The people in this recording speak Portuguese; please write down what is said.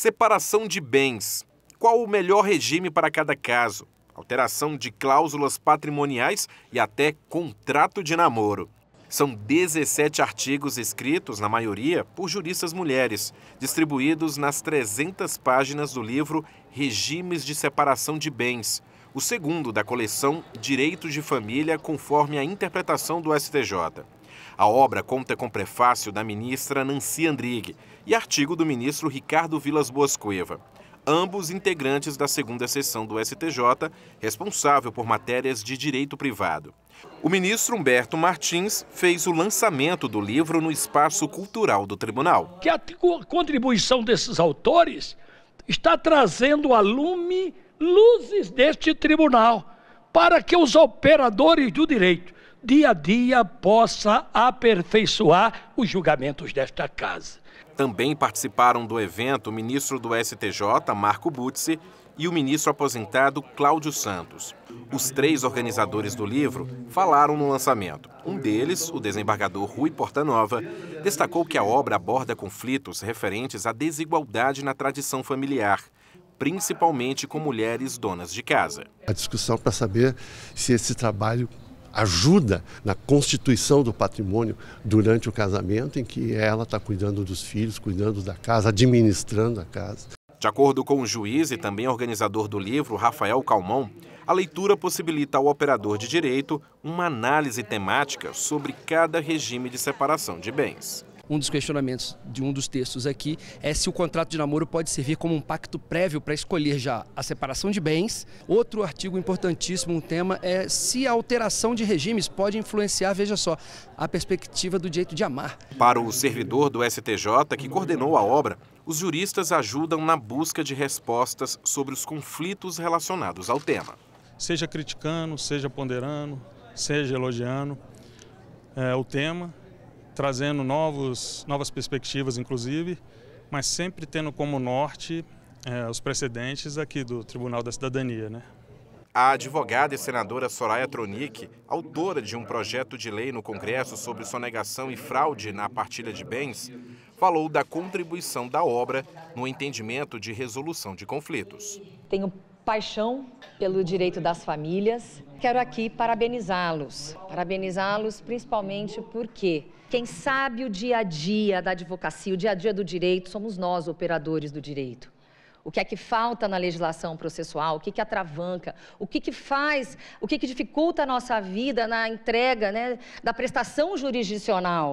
Separação de bens. Qual o melhor regime para cada caso? Alteração de cláusulas patrimoniais e até contrato de namoro. São 17 artigos escritos, na maioria, por juristas mulheres, distribuídos nas 300 páginas do livro Regimes de Separação de Bens, o segundo da coleção Direitos de Família, conforme a interpretação do STJ. A obra conta com prefácio da ministra Nancy Andrighi e artigo do ministro Ricardo Vilas Boas Cueva, ambos integrantes da segunda sessão do STJ, responsável por matérias de direito privado. O ministro Humberto Martins fez o lançamento do livro no espaço cultural do tribunal. Que a contribuição desses autores está trazendo a lume luzes deste tribunal para que os operadores do direito dia a dia possa aperfeiçoar os julgamentos desta casa. Também participaram do evento o ministro do STJ, Marco Butzi, e o ministro aposentado Cláudio Santos. Os três organizadores do livro falaram no lançamento. Um deles, o desembargador Rui Portanova, destacou que a obra aborda conflitos referentes à desigualdade na tradição familiar, principalmente com mulheres donas de casa. A discussão para saber se esse trabalho ajuda na constituição do patrimônio durante o casamento, em que ela está cuidando dos filhos, cuidando da casa, administrando a casa. De acordo com o juiz e também organizador do livro, Rafael Calmon, a leitura possibilita ao operador de direito uma análise temática sobre cada regime de separação de bens um dos questionamentos de um dos textos aqui é se o contrato de namoro pode servir como um pacto prévio para escolher já a separação de bens. Outro artigo importantíssimo, um tema, é se a alteração de regimes pode influenciar, veja só, a perspectiva do direito de amar. Para o servidor do STJ, que coordenou a obra, os juristas ajudam na busca de respostas sobre os conflitos relacionados ao tema. Seja criticando, seja ponderando, seja elogiando é, o tema trazendo novos, novas perspectivas, inclusive, mas sempre tendo como norte é, os precedentes aqui do Tribunal da Cidadania. Né? A advogada e senadora Soraya Tronic, autora de um projeto de lei no Congresso sobre sonegação e fraude na partilha de bens, falou da contribuição da obra no entendimento de resolução de conflitos. Tenho paixão pelo direito das famílias. Quero aqui parabenizá-los, parabenizá-los principalmente porque quem sabe o dia a dia da advocacia, o dia a dia do direito, somos nós, operadores do direito. O que é que falta na legislação processual? O que é que atravanca? O que é que faz? O que é que dificulta a nossa vida na entrega, né, da prestação jurisdicional?